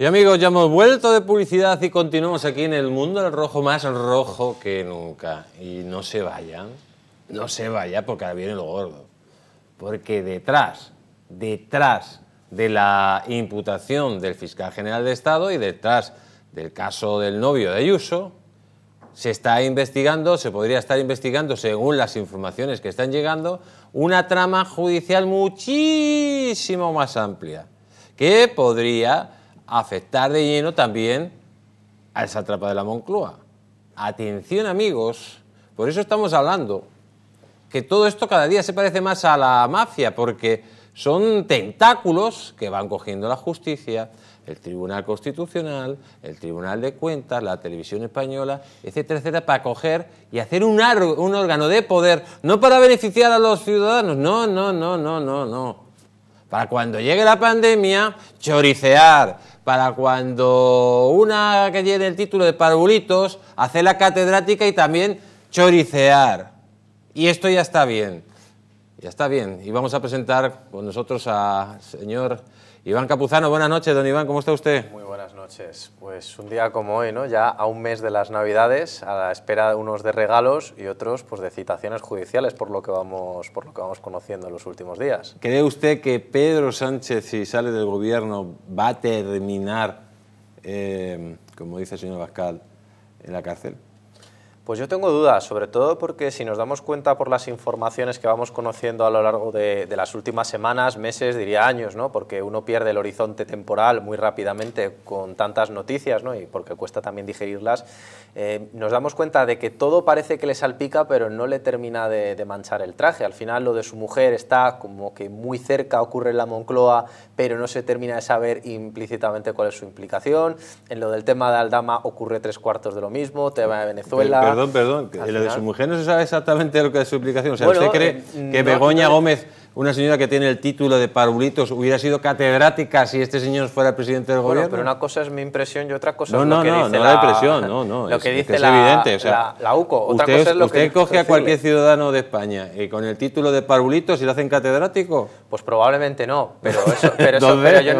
Y amigos, ya hemos vuelto de publicidad y continuamos aquí en el mundo del rojo más rojo que nunca. Y no se vayan, no se vayan porque ahora viene lo gordo. Porque detrás, detrás de la imputación del fiscal general de Estado y detrás del caso del novio de Ayuso, se está investigando, se podría estar investigando, según las informaciones que están llegando, una trama judicial muchísimo más amplia que podría afectar de lleno también ...a esa trapa de la Moncloa. Atención amigos, por eso estamos hablando que todo esto cada día se parece más a la mafia, porque son tentáculos que van cogiendo la justicia, el Tribunal Constitucional, el Tribunal de Cuentas, la televisión española, etcétera, etcétera, para coger y hacer un, un órgano de poder, no para beneficiar a los ciudadanos, no, no, no, no, no, no. Para cuando llegue la pandemia, choricear, para cuando una que tiene el título de parvulitos hace la catedrática y también choricear. Y esto ya está bien. Ya está bien. Y vamos a presentar con nosotros al señor Iván Capuzano. Buenas noches, don Iván, ¿cómo está usted? Pues un día como hoy, ¿no? Ya a un mes de las Navidades, a la espera de unos de regalos y otros pues de citaciones judiciales por lo que vamos por lo que vamos conociendo en los últimos días. ¿Cree usted que Pedro Sánchez si sale del gobierno va a terminar eh, como dice el señor Bascal en la cárcel? Pues yo tengo dudas, sobre todo porque si nos damos cuenta por las informaciones que vamos conociendo a lo largo de, las últimas semanas, meses, diría años, ¿no? porque uno pierde el horizonte temporal muy rápidamente con tantas noticias ¿no? y porque cuesta también digerirlas, eh, nos damos cuenta de que todo parece que le salpica, pero no le termina de, manchar el traje. Al final lo de su mujer está como que muy cerca, ocurre en la Moncloa, pero no se termina de saber implícitamente cuál es su implicación. En lo del tema de Aldama ocurre tres cuartos de lo mismo, tema de Venezuela... Perdón, perdón, lo de su mujer no se sabe exactamente lo que es su implicación. O sea, cree eh, que Begoña Gómez una señora que tiene el título de Parulitos hubiera sido catedrática si este señor fuera el presidente del gobierno. Pero una cosa es mi impresión y otra cosa es lo que no, dice no la, no, no, lo que UCO. Otra coge a cualquier ciudadano de España y eh, con el título de Parulitos y lo hacen catedrático. Pues probablemente no, pero eso, pero, yo,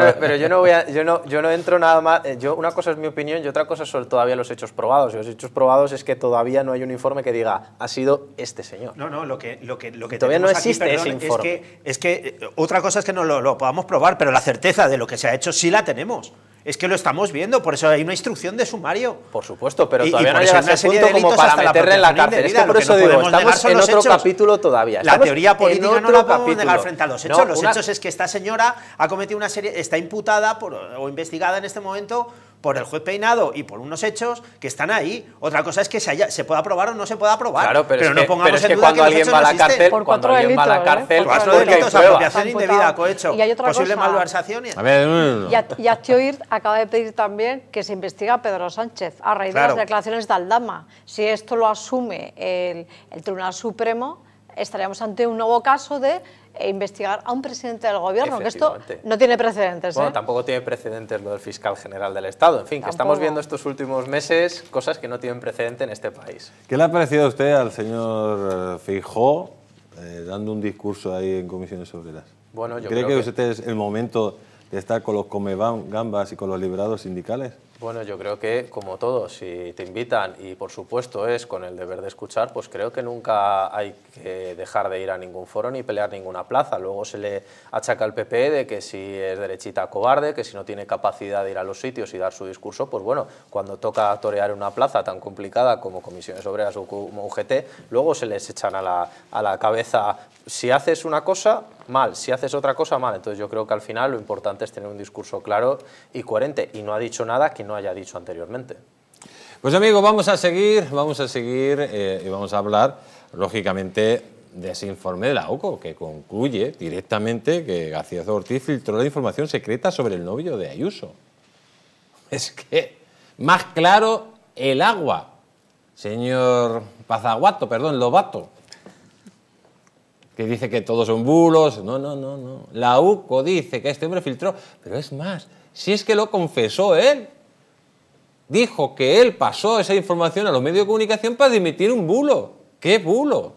no, voy yo no, yo no entro nada más. Eh, yo una cosa es mi opinión y otra cosa son todavía los hechos probados. Y los hechos probados es que todavía no hay un informe que diga ha sido este señor. No, no, lo que lo que lo que todavía no existe ese informe es que eh, otra cosa es que no lo, lo podamos probar, pero la certeza de lo que se ha hecho sí la tenemos. Es que lo estamos viendo, por eso hay una instrucción de sumario. Por supuesto, pero todavía no llega a ese punto como para meterle en la cárcel. es que por eso digo, estamos en otro capítulo todavía. la teoría política no la podemos negar frente a los hechos. los hechos es que esta señora ha cometido una serie, está imputada o investigada en este momento por el juez peinado y por unos hechos que están ahí. Otra cosa es que se, haya, se pueda aprobar o no se pueda aprobar. pero, no pongamos en duda que alguien va a la cárcel, por cuando alguien va a la ¿eh? cárcel, cuatro delitos, apropiación indebida, cohecho, y hay otra posible malversación. A ver, acaba de pedir también que se investigue a Pedro Sánchez a raíz de las declaraciones de Aldama. Si esto lo asume el Tribunal Supremo, estaríamos ante un nuevo caso de e investigar a un presidente del gobierno, que esto no tiene precedentes. Bueno, ¿eh? tampoco tiene precedentes lo del fiscal general del Estado. En fin, que estamos viendo estos últimos meses cosas que no tienen precedente en este país. ¿Qué le ha parecido a usted al señor eh, Fijó eh, dando un discurso ahí en comisiones obreras? Bueno, ¿Cree creo que, este es el momento de estar con los come gambas y con los liberados sindicales? Bueno, yo creo que como todos, si te invitan y por supuesto es con el deber de escuchar, pues creo que nunca hay que dejar de ir a ningún foro ni pelear ninguna plaza. Luego se le achaca al PP e de que si es derechita cobarde, que si no tiene capacidad de ir a los sitios y dar su discurso, pues bueno, cuando toca torear una plaza tan complicada como Comisiones Obreras o como UGT, luego se les echan a la, a la cabeza, si haces una cosa, mal, si haces otra cosa, mal. Entonces yo creo que al final lo importante es tener un discurso claro y coherente y no ha dicho nada que no haya dicho anteriormente. Pues amigo, vamos a seguir, vamos a seguir eh, y vamos a hablar, lógicamente, de ese informe de la OCO, que concluye directamente que García Ortiz filtró la información secreta sobre el novio de Ayuso. Es que, más claro, el agua. Señor Pazaguato, perdón, Lobato dice que todos son bulos. No, no, no, no. La UCO dice que este hombre filtró. Pero es más, si es que lo confesó él. Dijo que él pasó esa información a los medios de comunicación para dimitir un bulo. ¡Qué bulo!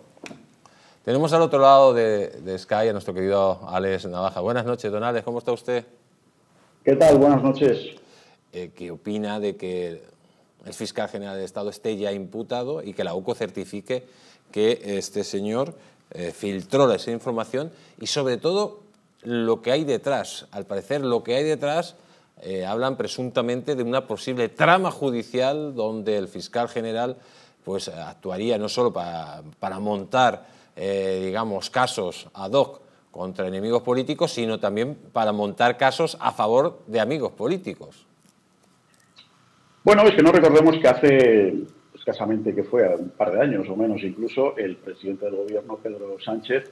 Tenemos al otro lado de, Sky a nuestro querido Alex Navaja. Buenas noches, don Alex, ¿cómo está usted? ¿Qué tal? Buenas noches. Eh, ¿Qué opina de que el fiscal general de Estado esté ya imputado y que la UCO certifique que este señor eh, filtró esa información y sobre todo lo que hay detrás. Al parecer lo que hay detrás eh, hablan presuntamente de una posible trama judicial donde el fiscal general pues, actuaría no solo para, montar eh, digamos, casos ad hoc contra enemigos políticos, sino también para montar casos a favor de amigos políticos. Bueno, es que no recordemos que hace escasamente que fue, a un par de años o menos incluso, el presidente del gobierno, Pedro Sánchez,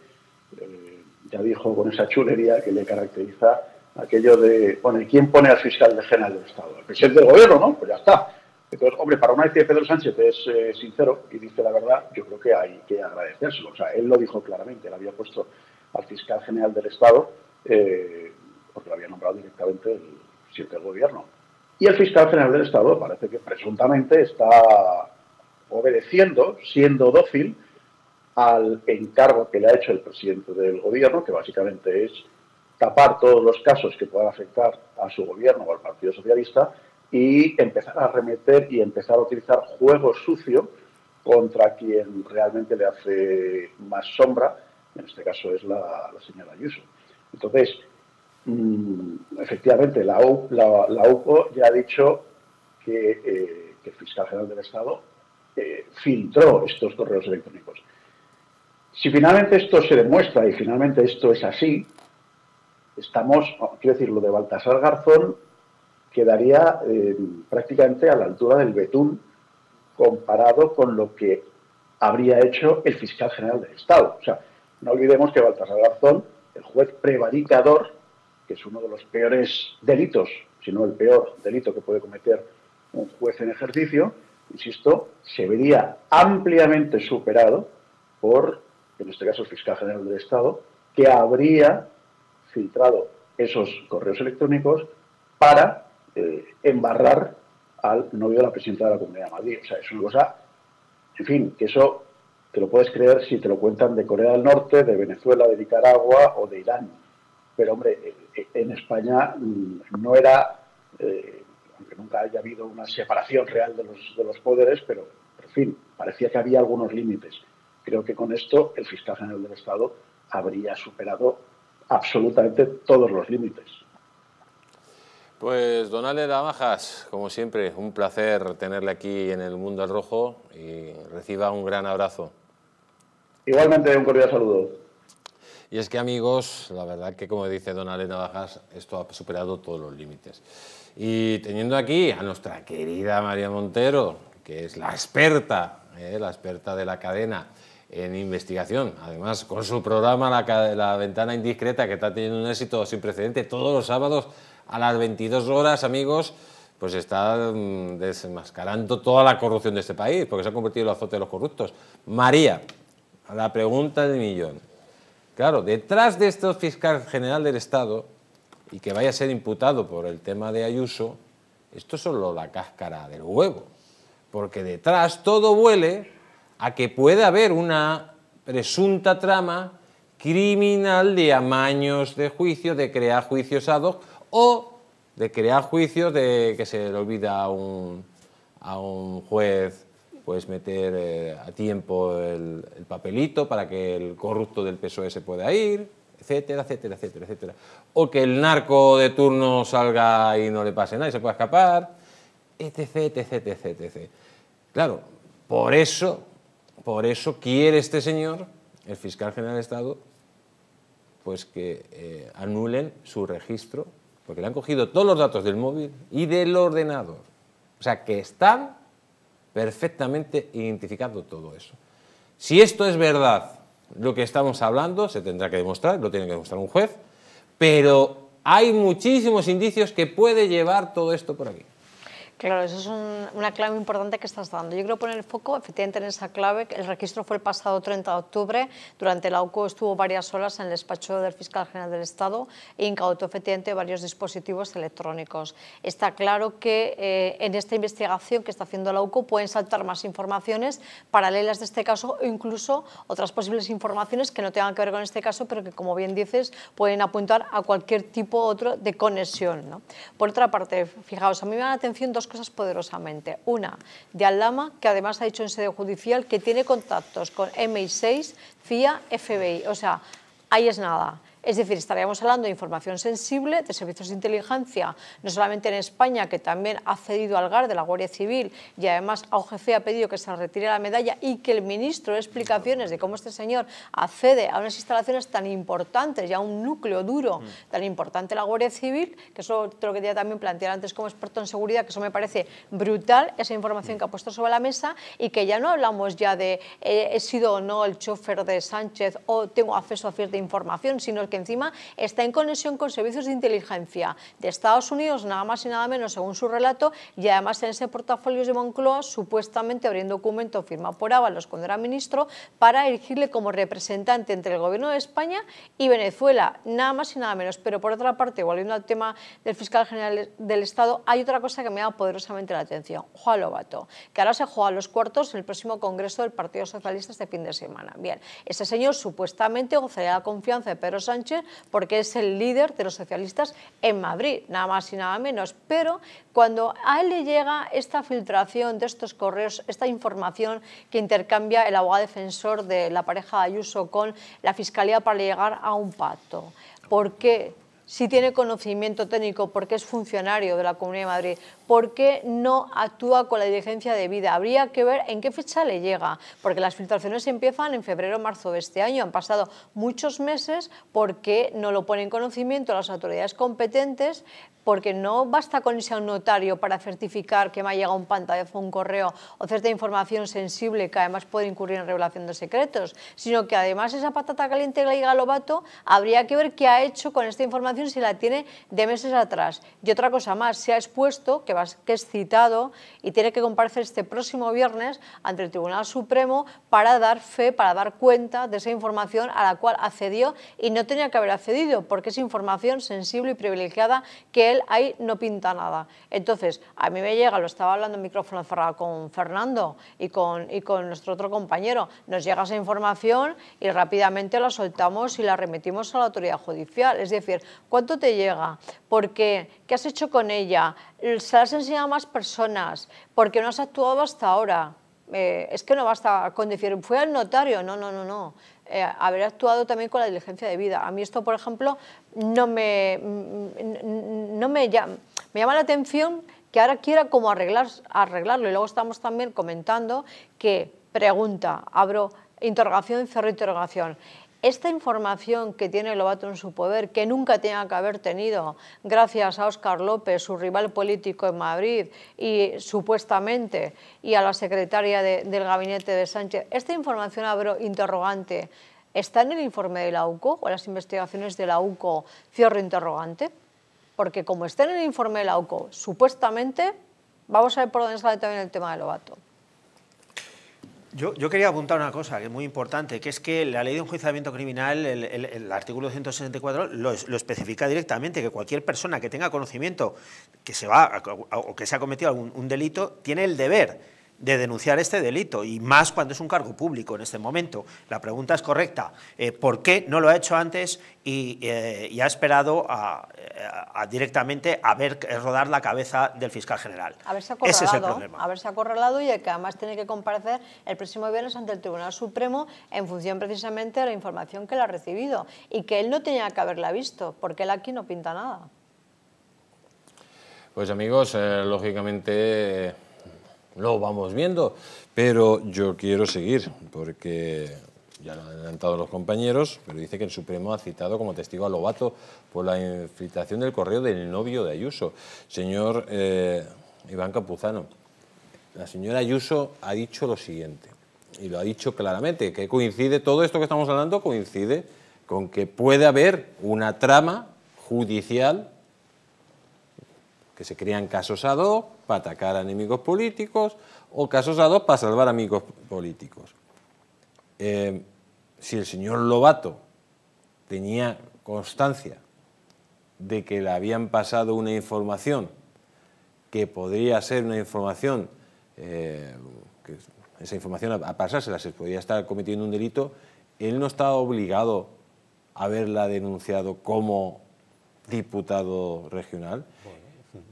eh, ya dijo con esa chulería que le caracteriza aquello de, bueno, quién pone al fiscal general del Estado? El presidente del gobierno, ¿no? Pues ya está. Entonces, hombre, para una vez que Pedro Sánchez es eh, sincero y dice la verdad, yo creo que hay que agradecérselo. O sea, él lo dijo claramente, Él había puesto al fiscal general del Estado, eh, porque lo había nombrado directamente el presidente del gobierno. Y el fiscal general del Estado parece que presuntamente está obedeciendo, siendo dócil al encargo que le ha hecho el presidente del gobierno, que básicamente es tapar todos los casos que puedan afectar a su gobierno o al Partido Socialista y empezar a remeter y empezar a utilizar juego sucio contra quien realmente le hace más sombra, en este caso es la, señora Ayuso. Entonces, mm, efectivamente, la, la, UCO ya ha dicho que, eh, que el fiscal general del Estado eh, filtró estos correos electrónicos. Si finalmente esto se demuestra y finalmente esto es así, estamos, oh, quiero decir, lo de Baltasar Garzón quedaría eh, prácticamente a la altura del betún comparado con lo que habría hecho el fiscal general del Estado. O sea, no olvidemos que Baltasar Garzón, el juez prevaricador, que es uno de los peores delitos, si no el peor delito que puede cometer un juez en ejercicio, insisto, se vería ampliamente superado por, en este caso, el fiscal general del Estado, que habría filtrado esos correos electrónicos para eh, embarrar al novio de la presidenta de la Comunidad de Madrid. O sea, es una cosa, en fin, que eso te lo puedes creer si te lo cuentan de Corea del Norte, de Venezuela, de Nicaragua o de Irán. Pero, hombre, eh, eh, en España mm, no era ...que nunca haya habido una separación real de los, poderes, pero, en fin, parecía que había algunos límites. Creo que con esto el fiscal general del Estado habría superado absolutamente todos los límites. Pues don Ale como siempre, un placer tenerle aquí en el Mundo Rojo y reciba un gran abrazo. Igualmente, un cordial saludo. Y es que amigos, la verdad que como dice don Ale Navajas, esto ha superado todos los límites. Y teniendo aquí a nuestra querida María Montero, que es la experta, eh, la experta de la cadena en investigación, además con su programa la, Ventana Indiscreta, que está teniendo un éxito sin precedente todos los sábados a las 22 horas, amigos, pues está mm, desmascarando toda la corrupción de este país, porque se ha convertido en el azote de los corruptos. María, la pregunta del millón. Claro, detrás de este fiscal general del Estado y que vaya a ser imputado por el tema de Ayuso, esto es solo la cáscara del huevo, porque detrás todo huele a que pueda haber una presunta trama criminal de amaños de juicio, de crear juicios ad hoc o de crear juicios de que se le olvida a un, juez pues meter eh, a tiempo el, el papelito para que el corrupto del PSOE se pueda ir etcétera, etcétera, etcétera, etcétera. O que el narco de turno salga y no le pase nada y se pueda escapar, ...etcétera, etc, etc, etc. Claro, por eso, por eso quiere este señor, el fiscal general de Estado, pues que eh, anulen su registro, porque le han cogido todos los datos del móvil y del ordenador. O sea, que están perfectamente identificando todo eso. Si esto es verdad lo que estamos hablando se tendrá que demostrar, lo tiene que demostrar un juez, pero hay muchísimos indicios que puede llevar todo esto por aquí. Claro, eso es una clave importante que estás dando. Yo creo poner el foco efectivamente en esa clave. El registro fue el pasado 30 de octubre. Durante la UCO estuvo varias horas en el despacho del fiscal general del Estado e incautó efectivamente varios dispositivos electrónicos. Está claro que eh, en esta investigación que está haciendo la UCO pueden saltar más informaciones paralelas de este caso o incluso otras posibles informaciones que no tengan que ver con este caso, pero que, como bien dices, pueden apuntar a cualquier tipo otro de conexión. Por otra parte, fijaos, a mí me dan la atención dos cosas poderosamente. Una, de Alama, que además ha dicho en sede judicial que tiene contactos con MI6, CIA, FBI. O sea, ahí es nada. Es decir, estaríamos hablando de información sensible, de servicios de inteligencia, no solamente en España, que también ha cedido al GAR de la Guardia Civil y además a ha pedido que se retire la medalla y que el ministro dé explicaciones de cómo este señor accede a unas instalaciones tan importantes y a un núcleo duro mm. tan importante la Guardia Civil, que eso te lo quería también plantear antes como experto en seguridad, que eso me parece brutal, esa información que ha puesto sobre la mesa y que ya no hablamos ya de eh, he sido o no el chofer de Sánchez o tengo acceso a cierta información, sino ...que encima está en conexión con servicios de inteligencia de Estados Unidos, nada más y nada menos, según su relato, y además en ese portafolio de Moncloa supuestamente habría un documento firmado por Ábalos cuando era ministro para elegirle como representante entre el gobierno de España y Venezuela, nada más y nada menos. Pero por otra parte, volviendo al tema del fiscal general del Estado, hay otra cosa que me llama poderosamente la atención, Juan Lobato, que ahora se juega a los cuartos en el próximo Congreso del Partido Socialista este fin de semana. Bien, ese señor supuestamente gozaría la confianza de Pedro Sánchez porque es el líder de los socialistas en Madrid, nada más y nada menos. Pero cuando a él le llega esta filtración de estos correos, esta información que intercambia el abogado defensor de la pareja Ayuso con la Fiscalía para llegar a un pacto, ¿por qué si tiene conocimiento técnico, porque es funcionario de la Comunidad de Madrid, por qué no actúa con la diligencia debida. Habría que ver en qué fecha le llega, porque las filtraciones empiezan en febrero o marzo de este año. Han pasado muchos meses, porque no lo ponen en conocimiento las autoridades competentes? Porque no basta con irse a un notario para certificar que me ha llegado un pantallazo, un correo o cierta información sensible que además puede incurrir en revelación de secretos, sino que además esa patata caliente que le llega habría que ver qué ha hecho con esta información si la tiene de meses atrás. Y otra cosa más, se ha expuesto que, es citado y tiene que comparecer este próximo viernes ante el Tribunal Supremo para dar fe, para dar cuenta de esa información a la cual accedió y no tenía que haber accedido porque es información sensible y privilegiada que él ahí no pinta nada. Entonces, a mí me llega, lo estaba hablando en micrófono cerrado con Fernando y con, y con nuestro otro compañero, nos llega esa información y rápidamente la soltamos y la remitimos a la autoridad judicial. Es decir, ¿Cuánto te llega? ¿Por qué? ¿Qué has hecho con ella? ¿Se la has enseñado a más personas? ¿Por qué no has actuado hasta ahora? Eh, es que no basta con decir, fue al notario, no, no, no, no. Eh, haber actuado también con la diligencia de vida. A mí esto, por ejemplo, no me, mm, no me, llama, me llama la atención que ahora quiera como arreglar, arreglarlo. Y luego estamos también comentando que pregunta, abro interrogación, cerro interrogación esta información que tiene Lobato en su poder, que nunca tenía que haber tenido, gracias a Óscar López, su rival político en Madrid, y supuestamente, y a la secretaria del gabinete de Sánchez, esta información abro interrogante, ¿está en el informe de la UCO o en las investigaciones de la UCO? Cierro interrogante, porque como está en el informe de la UCO, supuestamente, vamos a ver por dónde sale también el tema de Lobato. Yo, quería apuntar una cosa que es muy importante, que es que la ley de enjuiciamiento criminal, el, el, artículo 264, lo, especifica directamente, que cualquier persona que tenga conocimiento que se va o que se ha cometido algún delito, tiene el deber de denunciar este delito, y más cuando es un cargo público en este momento. La pregunta es correcta. Eh, ¿Por qué no lo ha hecho antes y, eh, ha esperado eh, a, directamente a ver rodar la cabeza del fiscal general? Ese es el problema. Haberse acorralado y que además tiene que comparecer el próximo viernes ante el Tribunal Supremo en función precisamente de la información que él ha recibido y que él no tenía que haberla visto, porque él aquí no pinta nada. Pues amigos, lógicamente lo vamos viendo, pero yo quiero seguir, porque ya lo han adelantado los compañeros, pero dice que el Supremo ha citado como testigo a Lobato por la infiltración del correo del novio de Ayuso. Señor eh, Iván Capuzano, la señora Ayuso ha dicho lo siguiente, y lo ha dicho claramente, que coincide, todo esto que estamos hablando coincide con que puede haber una trama judicial, que se crean casos ad hoc, atacar a enemigos políticos o casos a dos para salvar amigos políticos. Eh, si el señor Lobato tenía constancia de que le habían pasado una información que podría ser una información, eh, que esa información a, a pasársela se podría estar cometiendo un delito, él no estaba obligado a haberla denunciado como diputado regional.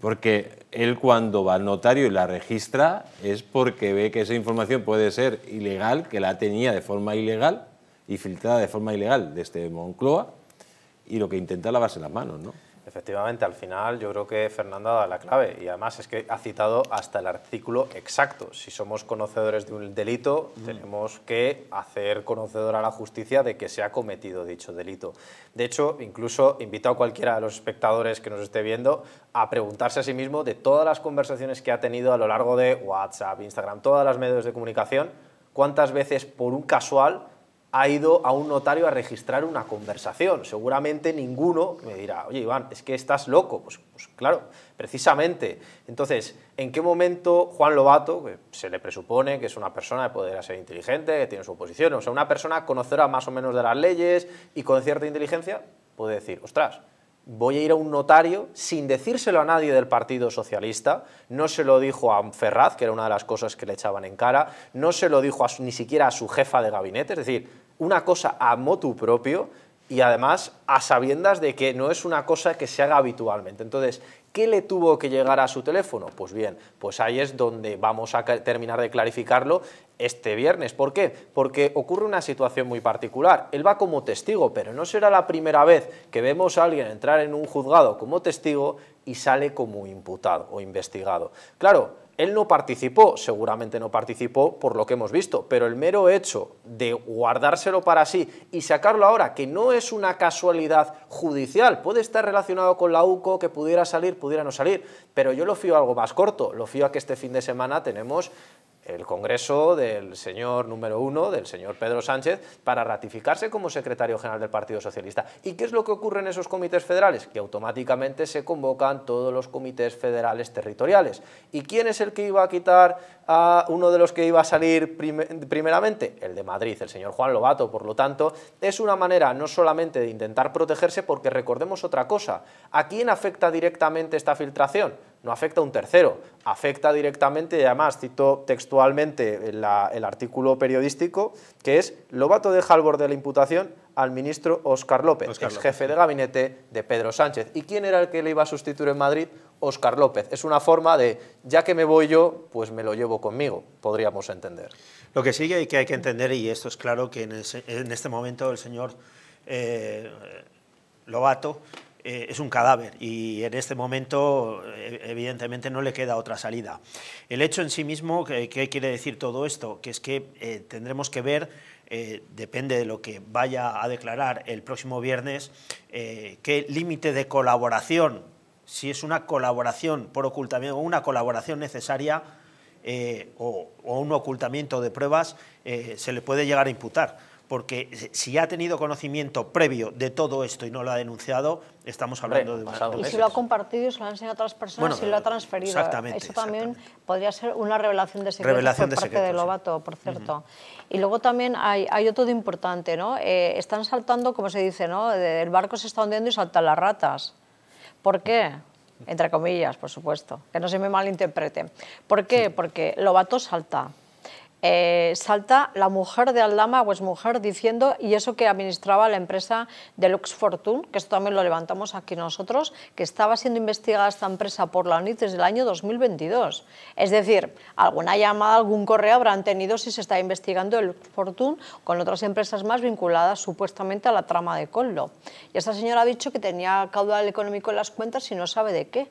Porque él cuando va al notario y la registra es porque ve que esa información puede ser ilegal, que la tenía de forma ilegal y filtrada de forma ilegal desde Moncloa y lo que intenta lavarse las manos, ¿no? Efectivamente, al final yo creo que Fernanda da la clave y además es que ha citado hasta el artículo exacto. Si somos conocedores de un delito, mm. tenemos que hacer conocedor a la justicia de que se ha cometido dicho delito. De hecho, incluso invito a cualquiera de los espectadores que nos esté viendo a preguntarse a sí mismo de todas las conversaciones que ha tenido a lo largo de WhatsApp, Instagram, todas las medios de comunicación, cuántas veces por un casual ha ido a un notario a registrar una conversación. Seguramente ninguno me dirá, oye Iván, es que estás loco. Pues, pues claro, precisamente. Entonces, ¿en qué momento Juan Lobato, que se le presupone que es una persona de poder ser inteligente, que tiene su oposición, o sea, una persona conocedora más o menos de las leyes y con cierta inteligencia, puede decir, ostras, voy a ir a un notario sin decírselo a nadie del Partido Socialista, no se lo dijo a Ferraz, que era una de las cosas que le echaban en cara, no se lo dijo ni siquiera a su jefa de gabinete, es decir, una cosa a motu propio y además a sabiendas de que no es una cosa que se haga habitualmente. Entonces, ¿Qué le tuvo que llegar a su teléfono? Pues bien, pues ahí es donde vamos a terminar de clarificarlo este viernes. ¿Por qué? Porque ocurre una situación muy particular. Él va como testigo, pero no será la primera vez que vemos a alguien entrar en un juzgado como testigo y sale como imputado o investigado. Claro, él no participó, seguramente no participó por lo que hemos visto, pero el mero hecho de guardárselo para sí y sacarlo ahora, que no es una casualidad judicial, puede estar relacionado con la UCO, que pudiera salir, pudiera no salir, pero yo lo fío a algo más corto, lo fío a que este fin de semana tenemos el Congreso del señor número uno, del señor Pedro Sánchez, para ratificarse como secretario general del Partido Socialista. ¿Y qué es lo que ocurre en esos comités federales? Que automáticamente se convocan todos los comités federales territoriales. ¿Y quién es el que iba a quitar a uno de los que iba a salir primeramente? El de Madrid, el señor Juan Lobato. Por lo tanto, es una manera no solamente de intentar protegerse, porque recordemos otra cosa. ¿A quién afecta directamente esta filtración? no afecta a un tercero, afecta directamente, y además cito textualmente el artículo periodístico, que es Lobato deja al borde de la imputación al ministro Óscar López, ex jefe de gabinete de Pedro Sánchez. ¿Y quién era el que le iba a sustituir en Madrid? Óscar López. Es una forma de, ya que me voy yo, pues me lo llevo conmigo, podríamos entender. Lo que sigue y que hay que entender, y esto es claro que en, este momento el señor eh, Lobato eh, es un cadáver y en este momento eh, evidentemente no le queda otra salida. El hecho en sí mismo, ¿qué, quiere decir todo esto? Que es que eh, tendremos que ver, depende de lo que vaya a declarar el próximo viernes, qué límite de colaboración, si es una colaboración por ocultamiento o una colaboración necesaria o, un ocultamiento de pruebas, se le puede llegar a imputar porque si ha tenido conocimiento previo de todo esto y no lo ha denunciado, estamos hablando de... Un... Y si lo ha compartido y se lo ha enseñado a otras personas si y lo ha eh, transferido. Exactamente. Eso también podría ser una revelación de secretos revelación por de parte de Lobato, por cierto. Y luego también hay, otro de importante, ¿no? Eh, están saltando, como se dice, ¿no? El barco se está hundiendo y saltan las ratas. ¿Por qué? Entre comillas, por supuesto, que no se me malinterprete. ¿Por qué? Porque Lobato salta eh, salta la mujer de Aldama, pues mujer, diciendo, y eso que administraba la empresa Deluxe Fortune, que esto también lo levantamos aquí nosotros, que estaba siendo investigada esta empresa por la UNIT desde el año 2022. Es decir, alguna llamada, algún correo habrán tenido si se está investigando el Fortune con otras empresas más vinculadas supuestamente a la trama de Collo. Y esta señora ha dicho que tenía caudal económico en las cuentas y no sabe de qué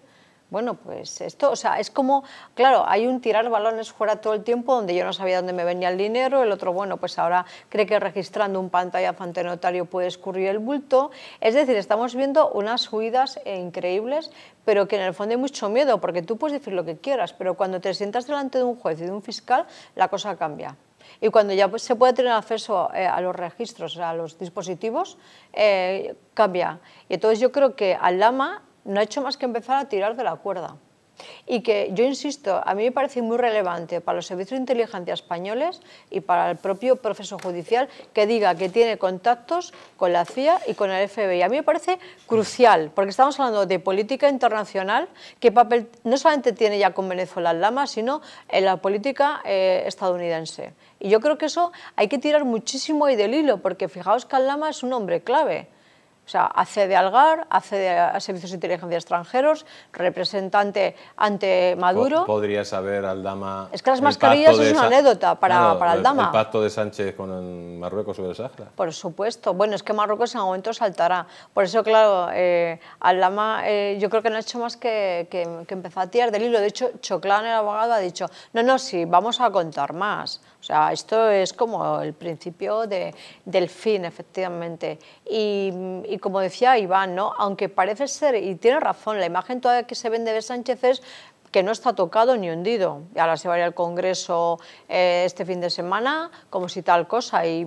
bueno, pues esto, o sea, es como, claro, hay un tirar balones fuera todo el tiempo donde yo no sabía dónde me venía el dinero, el otro, bueno, pues ahora cree que registrando un pantalla ante notario puede escurrir el bulto. Es decir, estamos viendo unas huidas increíbles, pero que en el fondo hay mucho miedo, porque tú puedes decir lo que quieras, pero cuando te sientas delante de un juez y de un fiscal, la cosa cambia y cuando ya se puede tener acceso eh, a los registros, a los dispositivos, eh, cambia. Y entonces yo creo que al lama no ha hecho más que empezar a tirar de la cuerda. Y que, yo insisto, a mí me parece muy relevante para los servicios de inteligencia españoles y para el propio proceso judicial que diga que tiene contactos con la CIA y con el FBI. A mí me parece crucial, porque estamos hablando de política internacional, que papel no solamente tiene ya con Venezuela el Lama, sino en la política eh, estadounidense. Y yo creo que eso hay que tirar muchísimo ahí del hilo, porque fijaos que el Lama es un hombre clave. O sea, accede al GAR, a servicios de inteligencia extranjeros, representante ante Maduro. Podría saber Aldama. Es que las mascarillas es una anécdota para, Aldama. El, pacto de Sánchez con Marruecos sobre el Sahara. Por supuesto. Bueno, es que Marruecos en algún momento saltará. Por eso, claro, al eh, Aldama eh, yo creo que no ha hecho más que, que, empezar a tirar del hilo. De hecho, Choclán, el abogado, ha dicho: no, no, sí, vamos a contar más. O sea, esto es como el principio del fin, efectivamente. y como decía Iván, ¿no? aunque parece ser, y tiene razón, la imagen toda que se vende de Sánchez es que no está tocado ni hundido. Y ahora se va a ir al Congreso eh, este fin de semana como si tal cosa. Y,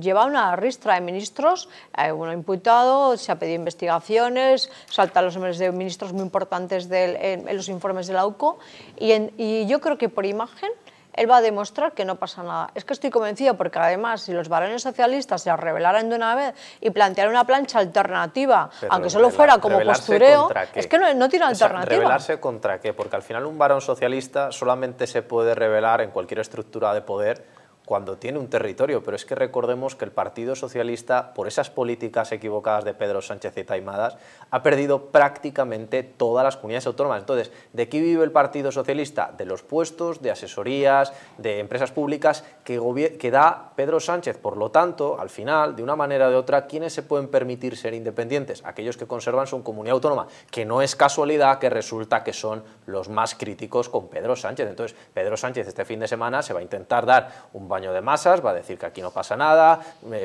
lleva una ristra de ministros, eh, uno imputado, se ha pedido investigaciones, saltan los nombres de ministros muy importantes en, los informes de la UCO. y yo creo que por imagen él va a demostrar que no pasa nada. Es que estoy convencido porque además si los varones socialistas se rebelaran revelaran de una vez y plantearan una plancha alternativa, aunque solo fuera como postureo, es que no, tiene alternativa. ¿Rebelarse contra qué? Porque al final un varón socialista solamente se puede revelar en cualquier estructura de poder cuando tiene un territorio, pero es que recordemos que el Partido Socialista, por esas políticas equivocadas de Pedro Sánchez y Taimadas, ha perdido prácticamente todas las comunidades autónomas. Entonces, ¿de qué vive el Partido Socialista? De los puestos, de asesorías, de empresas públicas que, que da Pedro Sánchez. Por lo tanto, al final, de una manera o de otra, ¿quiénes se pueden permitir ser independientes? Aquellos que conservan su comunidad autónoma, que no es casualidad que resulta que son los más críticos con Pedro Sánchez. Entonces, Pedro Sánchez este fin de semana se va a intentar dar un baño de masas, va a decir que aquí no pasa nada,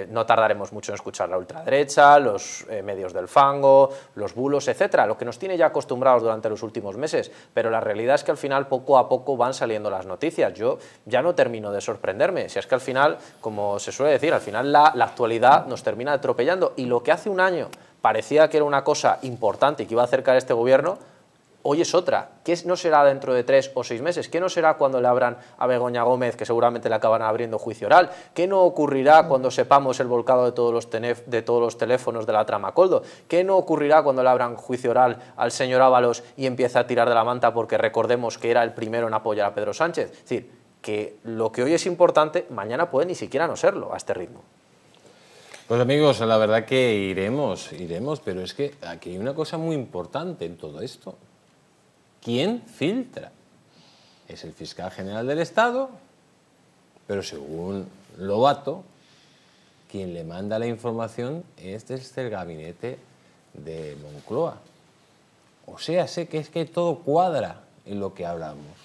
no tardaremos mucho en escuchar la ultraderecha, los eh, medios del fango, los bulos, etcétera, lo que nos tiene ya acostumbrados durante los últimos meses, pero la realidad es que al final poco a poco van saliendo las noticias, yo ya no termino de sorprenderme, si es que al final, como se suele decir, al final la, la actualidad nos termina atropellando y lo que hace un año parecía que era una cosa importante y que iba a acercar este gobierno, hoy es otra. ¿Qué no será dentro de tres o seis meses? ¿Qué no será cuando le abran a Begoña Gómez, que seguramente le acaban abriendo juicio oral? ¿Qué no ocurrirá cuando sepamos el volcado de todos los, de todos los teléfonos de la trama Coldo? ¿Qué no ocurrirá cuando le abran juicio oral al señor Ábalos y empieza a tirar de la manta porque recordemos que era el primero en apoyar a Pedro Sánchez? Es decir, que lo que hoy es importante, mañana puede ni siquiera no serlo a este ritmo. Pues amigos, la verdad que iremos, iremos, pero es que aquí hay una cosa muy importante en todo esto. ¿Quién filtra? Es el fiscal general del Estado, pero según Lobato, quien le manda la información es desde el gabinete de Moncloa. O sea, sé que es que todo cuadra en lo que hablamos.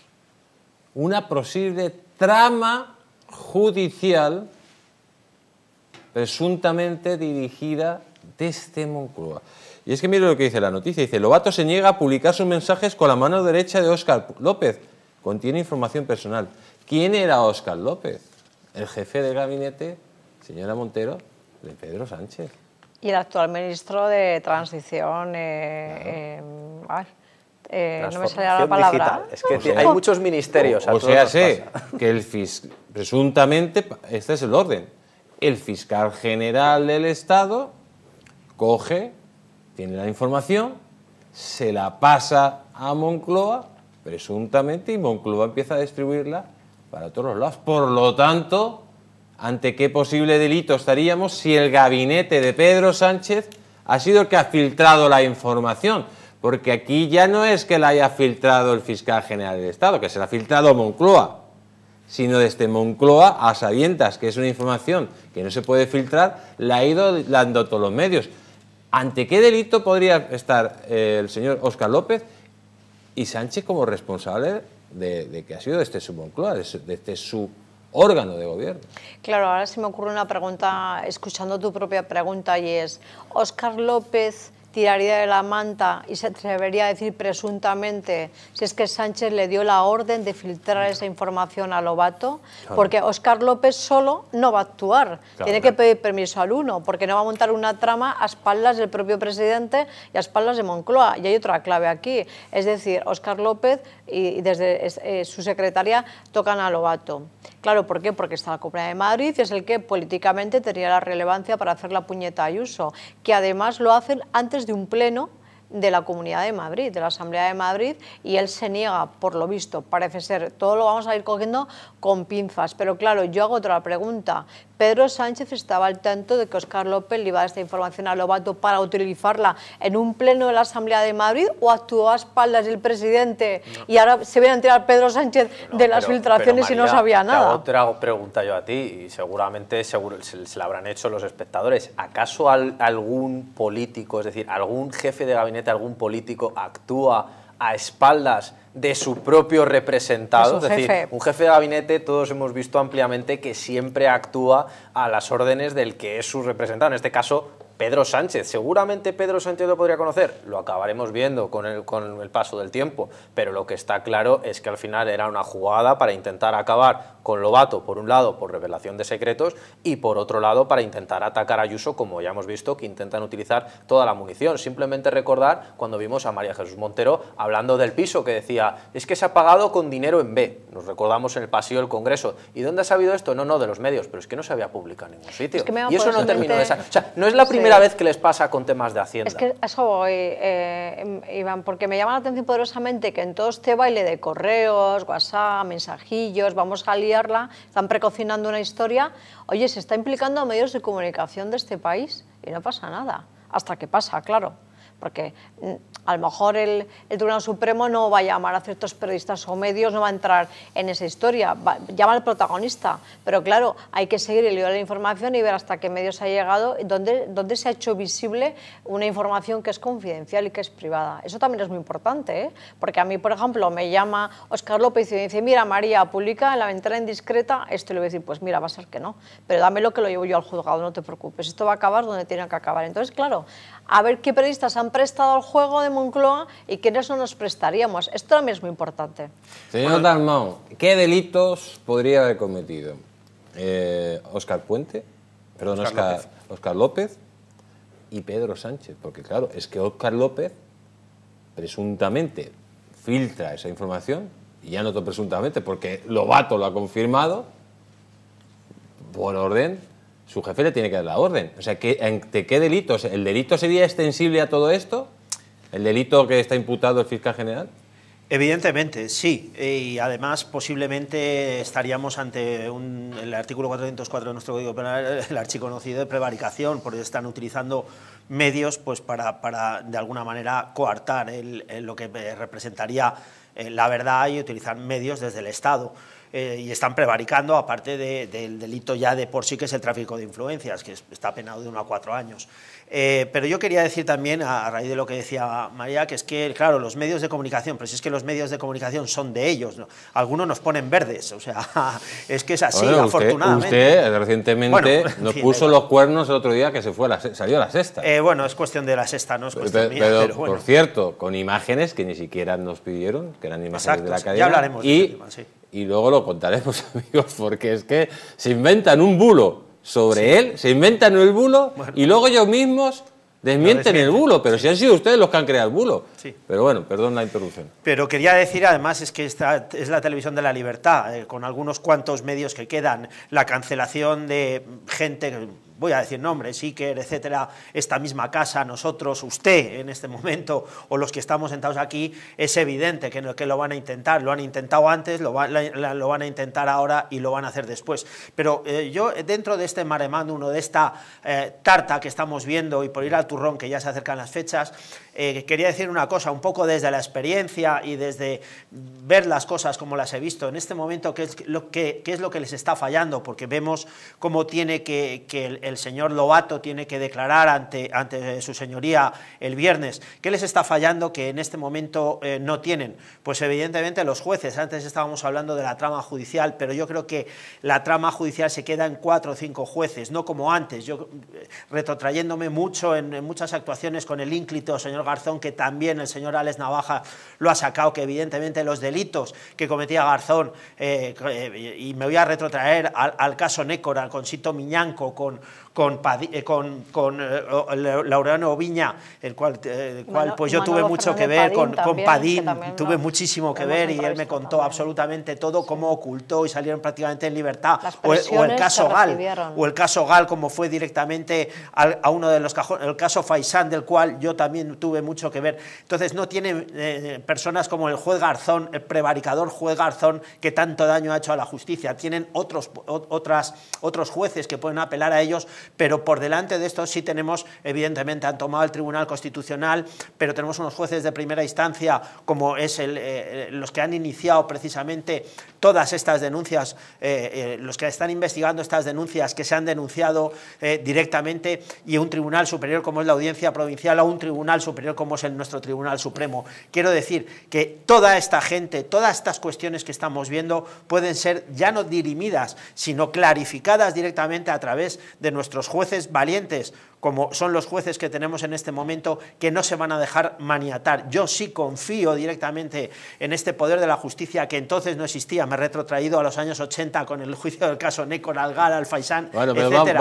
Una posible trama judicial presuntamente dirigida desde Moncloa. Y es que mire lo que dice la noticia. Dice, Lobato se niega a publicar sus mensajes con la mano derecha de Óscar López. Contiene información personal. ¿Quién era Óscar López? El jefe de gabinete, señora Montero, de Pedro Sánchez. Y el actual ministro de Transición... Eh, eh, eh, no me sale la palabra. Es que hay muchos ministerios. O, o sea, sé que el fiscal, presuntamente, este es el orden. El fiscal general del Estado coge tiene la información, se la pasa a Moncloa, presuntamente, y Moncloa empieza a distribuirla para todos los lados. Por lo tanto, ¿ante qué posible delito estaríamos si el gabinete de Pedro Sánchez ha sido el que ha filtrado la información? Porque aquí ya no es que la haya filtrado el fiscal general del Estado, que se la ha filtrado Moncloa, sino desde Moncloa a Sabientas, que es una información que no se puede filtrar, la ha ido dando todos los medios. ¿Ante qué delito podría estar eh, el señor Óscar López y Sánchez como responsable de, que ha sido este su de, este su órgano de gobierno. Claro, ahora se me ocurre una pregunta, escuchando tu propia pregunta, y es, ¿Óscar López tiraría de la manta y se atrevería a decir presuntamente si es que Sánchez le dio la orden de filtrar esa información a Lobato, porque Oscar López solo no va a actuar, tiene que pedir permiso al uno, porque no va a montar una trama a espaldas del propio presidente y a espaldas de Moncloa. Y hay otra clave aquí, es decir, Oscar López y, desde eh, su secretaria tocan a Lobato. Claro, ¿por qué? Porque está la Comunidad de Madrid y es el que políticamente tenía la relevancia para hacer la puñeta Ayuso, que además lo hacen antes de un pleno de la Comunidad de Madrid, de la Asamblea de Madrid, y él se niega, por lo visto, parece ser. Todo lo vamos a ir cogiendo con pinzas, pero claro, yo hago otra pregunta. Pedro Sánchez estaba al tanto de que Oscar López le iba a esta información a Lobato para utilizarla en un pleno de la Asamblea de Madrid o actuó a espaldas del presidente y ahora se viene a enterar Pedro Sánchez de las filtraciones y no sabía nada. Otra pregunta yo a ti y seguramente se, habrán hecho los espectadores. ¿Acaso algún político, es decir, algún jefe de gabinete algún político actúa a espaldas de su propio representado, es, decir, un jefe de gabinete todos hemos visto ampliamente que siempre actúa a las órdenes del que es su representado, en este caso Pedro Sánchez, seguramente Pedro Sánchez lo podría conocer, lo acabaremos viendo con el, con el paso del tiempo, pero lo que está claro es que al final era una jugada para intentar acabar con Lobato, por un lado, por revelación de secretos, y por otro lado, para intentar atacar a Ayuso, como ya hemos visto, que intentan utilizar toda la munición. Simplemente recordar cuando vimos a María Jesús Montero hablando del piso, que decía, es que se ha pagado con dinero en B, nos recordamos en el pasillo del Congreso, ¿y dónde ha sabido esto? No, no, de los medios, pero es que no se había publicado en ningún sitio. y eso no terminó O sea, no es la primera primera vez que les pasa con temas de Hacienda. Es que eso voy, eh, Iván, porque me llama la atención poderosamente que en todo este baile de correos, WhatsApp, mensajillos, vamos a liarla, están precocinando una historia. Oye, se está implicando a medios de comunicación de este país y no pasa nada. Hasta que pasa, claro porque mm, a lo mejor el, Tribunal Supremo no va a llamar a ciertos periodistas o medios, no va a entrar en esa historia, llama al protagonista, pero claro, hay que seguir el hilo de la información y ver hasta qué medios ha llegado, dónde, dónde se ha hecho visible una información que es confidencial y que es privada. Eso también es muy importante, ¿eh? porque a mí, por ejemplo, me llama Oscar López y me dice, mira María, publica la ventana indiscreta, esto le voy a decir, pues mira, va a ser que no, pero dame lo que lo llevo yo al juzgado, no te preocupes, esto va a acabar donde tiene que acabar. Entonces, claro, a ver qué periodistas han prestado al juego de Moncloa y quiénes no nos prestaríamos. Esto también es muy importante. Señor Dalmau, ¿qué delitos podría haber cometido? Oscar eh, Puente, perdón, Oscar, López. y Pedro Sánchez, porque claro, es que Oscar López presuntamente filtra esa información, y ya no presuntamente, porque Lobato lo ha confirmado, por orden su jefe le tiene que dar la orden. O sea, ¿qué, qué delitos? ¿El delito sería extensible a todo esto? ¿El delito que está imputado el fiscal general? Evidentemente, sí. Y además, posiblemente estaríamos ante un, el artículo 404 de nuestro Código Penal, el archiconocido de prevaricación, porque están utilizando medios pues, para, de alguna manera coartar lo que eh, representaría eh, la verdad y utilizar medios desde el Estado. Eh, y están prevaricando, aparte del delito ya de por sí que es el tráfico de influencias, que está penado de uno a cuatro años. pero yo quería decir también, a, raíz de lo que decía María, que es que, claro, los medios de comunicación, pero si es que los medios de comunicación son de ellos, ¿no? algunos nos ponen verdes, o sea, es que es así, afortunadamente. Usted, recientemente nos puso los cuernos el otro día que se fue salió a la sexta. Eh, bueno, es cuestión de la sexta, no es cuestión mía, pero, pero Por cierto, con imágenes que ni siquiera nos pidieron, que eran imágenes de la cadena. Ya hablaremos y, y luego lo contaremos, amigos, porque es que se inventan un bulo sobre él, se inventan el bulo y luego ellos mismos Desmienten, el bulo, pero si han sido ustedes los que han creado el bulo. Pero bueno, perdón la interrupción. Pero quería decir además es que esta es la televisión de la libertad, eh, con algunos cuantos medios que quedan, la cancelación de gente voy a decir nombres, Iker, etcétera, esta misma casa, nosotros, usted en este momento, o los que estamos sentados aquí, es evidente que, lo van a intentar, lo han intentado antes, lo, van a intentar ahora y lo van a hacer después. Pero eh, yo, eh, dentro de este uno de esta eh, tarta que estamos viendo y por ir al turrón que ya se acercan las fechas, eh, quería decir una cosa, un poco desde la experiencia y desde ver las cosas como las he visto en este momento, qué es lo que, es lo que les está fallando, porque vemos cómo tiene que, que el, señor Lobato tiene que declarar ante, ante su señoría el viernes, qué les está fallando que en este momento eh, no tienen. Pues evidentemente los jueces, antes estábamos hablando de la trama judicial, pero yo creo que la trama judicial se queda en cuatro o cinco jueces, no como antes, yo eh, retrotrayéndome mucho en, en muchas actuaciones con el ínclito señor Garzón, que también el señor Alex Navaja lo ha sacado, que evidentemente los delitos que cometía Garzón, eh, eh, y me voy a retrotraer al, al caso Nécora, con Sito Miñanco, con, eh, con, con, con eh, Laureano Oviña, el cual, eh, pues yo tuve mucho que ver, con, con, Padín tuve muchísimo que ver y él me contó absolutamente todo, cómo ocultó y salieron prácticamente en libertad. O el, caso Gal, o el caso Gal, como fue directamente a uno de los cajones, el caso Faisán, del cual yo también tuve mucho que ver. Entonces no tiene personas como el juez Garzón, el prevaricador juez Garzón, que tanto daño ha hecho a la justicia. Tienen otros, otras, otros jueces que pueden apelar a ellos pero por delante de esto sí tenemos, evidentemente, han tomado el Tribunal Constitucional, pero tenemos unos jueces de primera instancia, como es el, eh, eh, los que han iniciado precisamente todas estas denuncias, eh, los que están investigando estas denuncias, que se han denunciado directamente, y un Tribunal Superior como es la Audiencia Provincial, o un Tribunal Superior como es nuestro Tribunal Supremo. Quiero decir que toda esta gente, todas estas cuestiones que estamos viendo, pueden ser ya no dirimidas, sino clarificadas directamente a través de nuestro nuestros jueces valientes, como son los jueces que tenemos en este momento, que no se van a dejar maniatar. Yo sí confío directamente en este poder de la justicia que entonces no existía. Me he retrotraído a los años 80 con el juicio del caso Nécor Algar, Alfaisán, Bueno, vamos,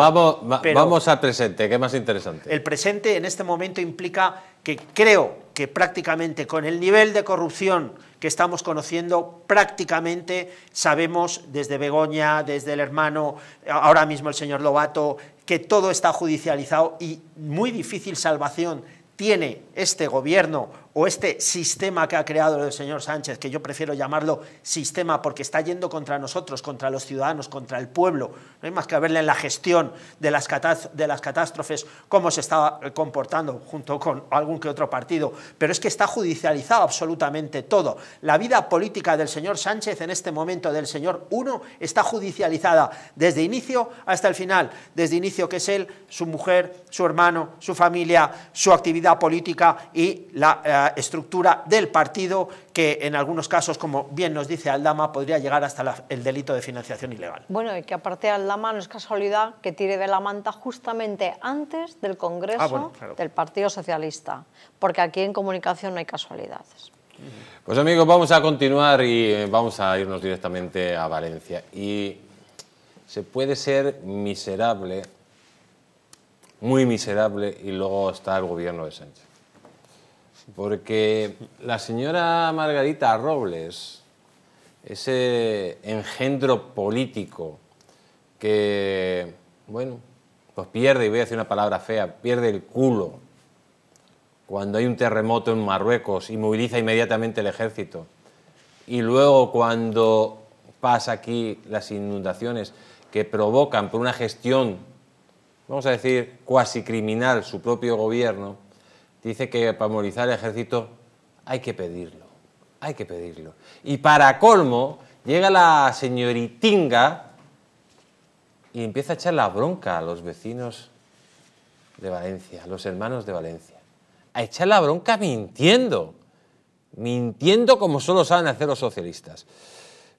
vamos, pero vamos al presente, que es más interesante. El presente en este momento implica que creo que prácticamente con el nivel de corrupción que estamos conociendo, prácticamente sabemos desde Begoña, desde el hermano, ahora mismo el señor Lobato, que todo está judicializado y muy difícil salvación tiene este gobierno o este sistema que ha creado el señor Sánchez, que yo prefiero llamarlo sistema porque está yendo contra nosotros, contra los ciudadanos, contra el pueblo. No hay más que verle en la gestión de las, de las catástrofes cómo se estaba eh, comportando junto con algún que otro partido. Pero es que está judicializado absolutamente todo. La vida política del señor Sánchez en este momento, del señor Uno, está judicializada desde inicio hasta el final. Desde inicio que es él, su mujer, su hermano, su familia, su actividad política y la... Eh, estructura del partido que en algunos casos, como bien nos dice Aldama, podría llegar hasta el delito de financiación ilegal. Bueno, y que aparte Aldama no es casualidad que tire de la manta justamente antes del Congreso ah, del Partido Socialista, porque aquí en comunicación no hay casualidades. Pues amigos, vamos a continuar y eh, vamos a irnos directamente a Valencia. Y se puede ser miserable, muy miserable, y luego está el gobierno de Sánchez. Porque la señora Margarita Robles, ese engendro político que, bueno, pues pierde, y voy a decir una palabra fea, pierde el culo cuando hay un terremoto en Marruecos y moviliza inmediatamente el ejército. Y luego cuando pasa aquí las inundaciones que provocan por una gestión, vamos a decir, cuasi criminal su propio gobierno, dice que para movilizar el ejército hay que pedirlo, hay que pedirlo. Y para colmo, llega la señoritinga y empieza a echar la bronca a los vecinos de Valencia, a los hermanos de Valencia. A echar la bronca mintiendo, mintiendo como solo saben hacer los socialistas.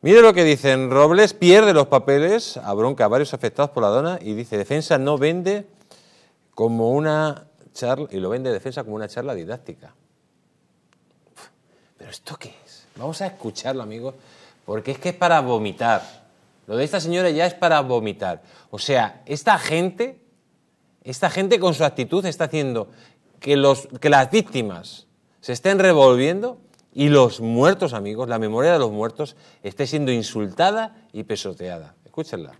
Mire lo que dicen, Robles pierde los papeles a bronca a varios afectados por la dona y dice, defensa no vende como una y lo ven de defensa como una charla didáctica. ¿Pero esto qué es? Vamos a escucharlo, amigos, porque es que es para vomitar. Lo de esta señora ya es para vomitar. O sea, esta gente, esta gente con su actitud está haciendo que, los, que las víctimas se estén revolviendo y los muertos, amigos, la memoria de los muertos esté siendo insultada y pesoteada. Escúchenla.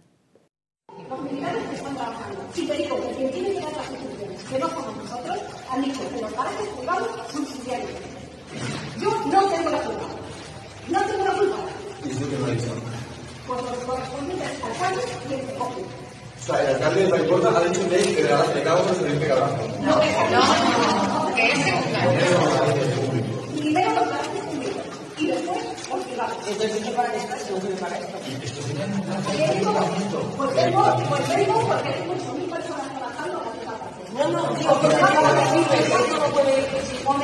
Por los correspondientes alcaldes y el O sea, el alcalde de Mariposa ha dicho que hay se abajo No, no, no, porque es secundario. Primero los y después porque va Entonces, ¿qué para esto? no que para esto? sería un ¿Por qué ¿Por Porque tengo mil personas trabajando la parte. No, no, porque ¿por qué no no puede... no, no, no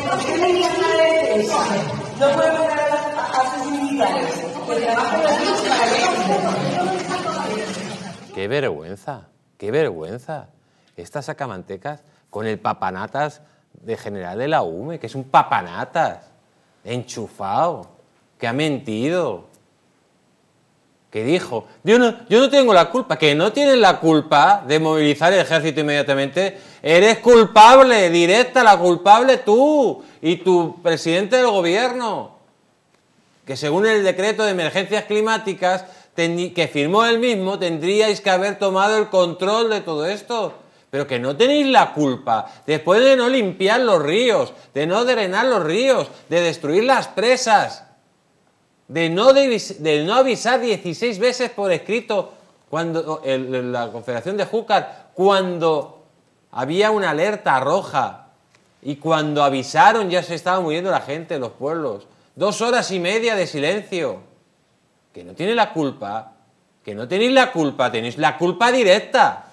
No puede no, a sus ¡Qué vergüenza! ¡Qué vergüenza! Estas acamantecas con el papanatas de general de la UME, que es un papanatas, enchufado, que ha mentido, que dijo, yo no, yo no tengo la culpa, que no tienes la culpa de movilizar el ejército inmediatamente, eres culpable, directa la culpable tú y tu presidente del gobierno que según el decreto de emergencias climáticas que firmó él mismo, tendríais que haber tomado el control de todo esto. Pero que no tenéis la culpa, después de no limpiar los ríos, de no drenar los ríos, de destruir las presas, de no, avisar 16 veces por escrito cuando la Confederación de Júcar, cuando había una alerta roja y cuando avisaron ya se estaba muriendo la gente, los pueblos. Dos horas y media de silencio. Que no tiene la culpa. Que no tenéis la culpa, tenéis la culpa directa.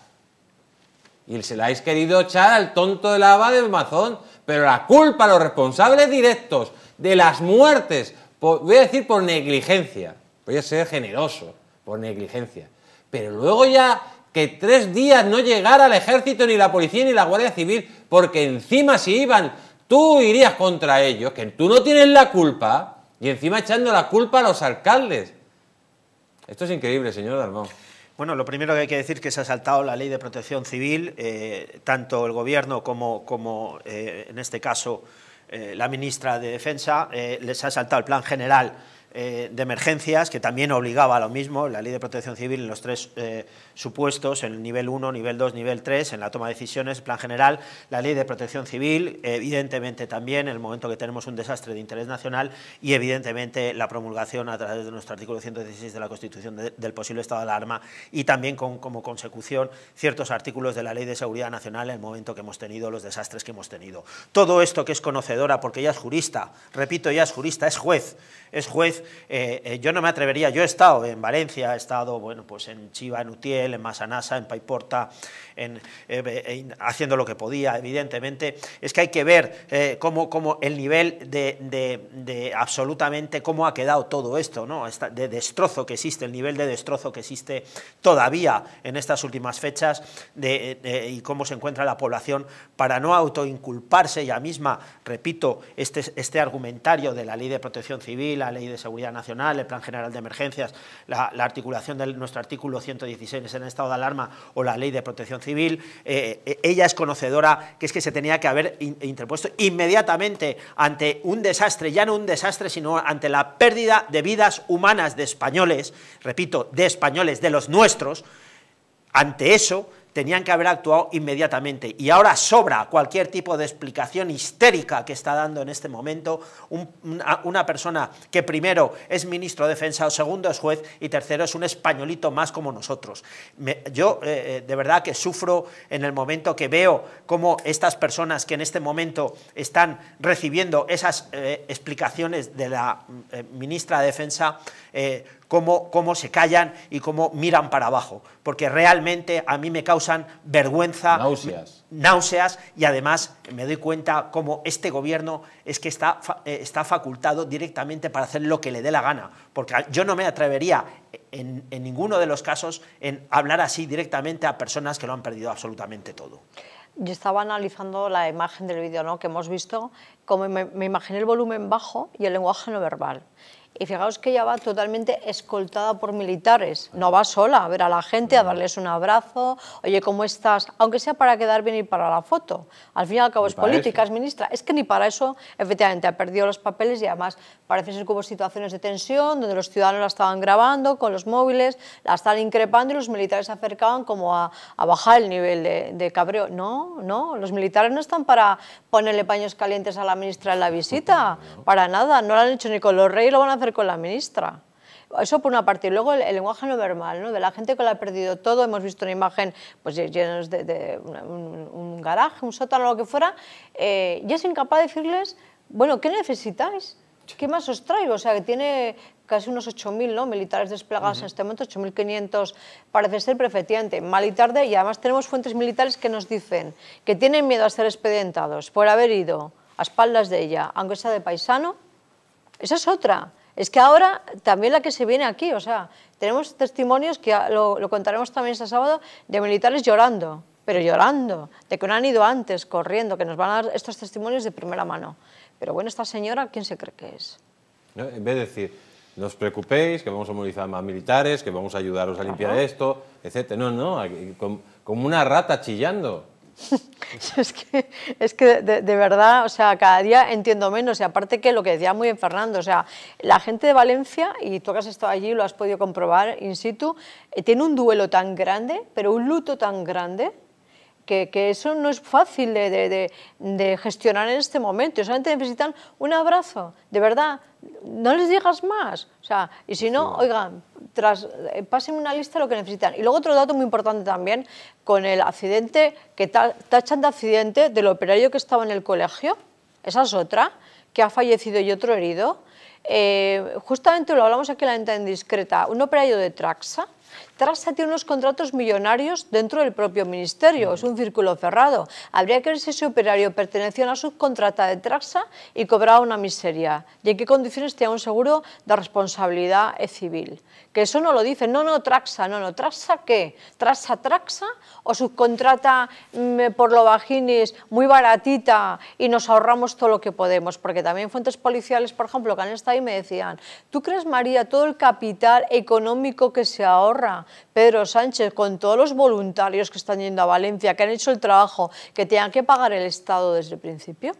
Y se la habéis querido echar al tonto de Abad del mazón. Pero la culpa, los responsables directos de las muertes, voy a decir por negligencia, voy a ser generoso, por negligencia. Pero luego ya que tres días no llegara el ejército, ni la policía, ni la Guardia Civil, porque encima si iban tú irías contra ellos, que tú no tienes la culpa, y encima echando la culpa a los alcaldes. Esto es increíble, señor Dalmón. Bueno, lo primero que hay que decir es que se ha saltado la ley de protección civil, eh, tanto el gobierno como, eh, en este caso, eh, la ministra de Defensa, les ha saltado el plan general de emergencias, que también obligaba a lo mismo, la ley de protección civil en los tres supuestos en el nivel 1, nivel 2, nivel 3, en la toma de decisiones, plan general, la ley de protección civil, evidentemente también en el momento que tenemos un desastre de interés nacional y evidentemente la promulgación a través de nuestro artículo 116 de la Constitución del posible estado de alarma y también con, como consecución ciertos artículos de la ley de seguridad nacional en el momento que hemos tenido los desastres que hemos tenido. Todo esto que es conocedora porque ella es jurista, repito, ella es jurista, es juez, es juez, eh, eh, yo no me atrevería, yo he estado en Valencia, he estado bueno, pues en Chiva, en Utiel, en Masanasa, en Paiporta, eh, haciendo lo que podía, evidentemente. Es que hay que ver eh, cómo, el nivel de, absolutamente cómo ha quedado todo esto, ¿no? de destrozo que existe, el nivel de destrozo que existe todavía en estas últimas fechas y cómo se encuentra la población para no autoinculparse ella misma, repito, este, este, argumentario de la ley de protección civil, la ley de seguridad nacional, el plan general de emergencias, la, articulación de nuestro artículo 116 en el estado de alarma o la ley de protección Civil, Civil, eh, eh, ella es conocedora, que es que se tenía que haber interpuesto inmediatamente ante un desastre, ya no un desastre, sino ante la pérdida de vidas humanas de españoles, repito, de españoles, de los nuestros, ante eso tenían que haber actuado inmediatamente. Y ahora sobra cualquier tipo de explicación histérica que está dando en este momento una, persona que primero es ministro de Defensa, o segundo es juez y tercero es un españolito más como nosotros. yo eh, eh, de verdad que sufro en el momento que veo cómo estas personas que en este momento están recibiendo esas eh, explicaciones de la ministra de Defensa, cómo, se callan y cómo miran para abajo, porque realmente a mí me causan vergüenza, náuseas, y además me doy cuenta cómo este gobierno es que está, eh, está facultado directamente para hacer lo que le dé la gana, porque yo no me atrevería eh, en, ninguno de los casos en hablar así directamente a personas que lo han perdido absolutamente todo. Yo estaba analizando la imagen del vídeo ¿no? que hemos visto, como me, me imaginé el volumen bajo y el lenguaje no verbal. Y fijaos que ella va totalmente escoltada por militares. No va sola a ver a la gente, a mm. darles un abrazo, oye, ¿cómo estás? Aunque sea para quedar bien y para la foto. Al fin y al cabo es política, es ministra. Es que ni para eso, efectivamente, ha perdido los papeles y además parece ser que hubo situaciones de tensión donde los ciudadanos la estaban grabando con los móviles, la estaban increpando y los militares se acercaban como a, a bajar el nivel de, cabreo. No, no, los militares no están para ponerle paños calientes a la ministra en la visita, para nada. No lo han hecho ni con los reyes, lo van a hacer con la ministra? Eso por una parte. Y luego el, lenguaje no verbal, ¿no? de la gente que lo ha perdido todo. Hemos visto una imagen pues, llenos de, un, garaje, un sótano, lo que fuera. Eh, y es incapaz de decirles, bueno, ¿qué necesitáis? ¿Qué más os traigo? O sea, que tiene casi unos 8.000 ¿no? militares desplegados en este momento, 8.500 parece ser prefetiente, mal y tarde, y además tenemos fuentes militares que nos dicen que tienen miedo a ser expedientados por haber ido a espaldas de ella, aunque sea de paisano. Esa es otra. Es que ahora también la que se viene aquí, o sea, tenemos testimonios que lo, contaremos también este sábado de militares llorando, pero llorando, de que no han ido antes corriendo, que nos van a dar estos testimonios de primera mano. Pero bueno, esta señora, ¿quién se cree que es? en vez de decir, no os preocupéis, que vamos a movilizar más militares, que vamos a ayudaros a limpiar esto, etc. No, no, como una rata chillando. es que, es que de, verdad, o sea, cada día entiendo menos. Y aparte que lo que decía muy bien Fernando, o sea, la gente de Valencia, y tú que has estado allí lo has podido comprobar in situ, eh, tiene un duelo tan grande, pero un luto tan grande, que, eso no es fácil de, gestionar en este momento. Solamente necesitan un abrazo, de verdad. No les digas más. O sea, y si no, oigan, tras, eh, pasen una lista de lo que necesitan. Y luego otro dato muy importante también, con el accidente, que tachan de accidente del operario que estaba en el colegio, esa es otra, que ha fallecido y otro herido. Eh, justamente lo hablamos aquí en la venta indiscreta, un operario de Traxa Traxa tiene unos contratos millonarios dentro del propio ministerio, es un círculo cerrado. Habría que ver si ese operario pertenecía a una subcontrata de Traxa y cobraba una miseria. ¿Y en qué condiciones tenía un seguro de responsabilidad e civil? Que eso no lo dicen, no, no, Traxa, no, no, Traxa qué? Traxa, Traxa o subcontrata mm, por lo vaginis muy baratita y nos ahorramos todo lo que podemos, porque también fuentes policiales, por ejemplo, que han estado ahí me decían, ¿tú crees, María, todo el capital económico que se ahorra Pedro Sánchez, con todos los voluntarios que están yendo a Valencia, que han hecho el trabajo, que tienen que pagar el Estado desde el principio?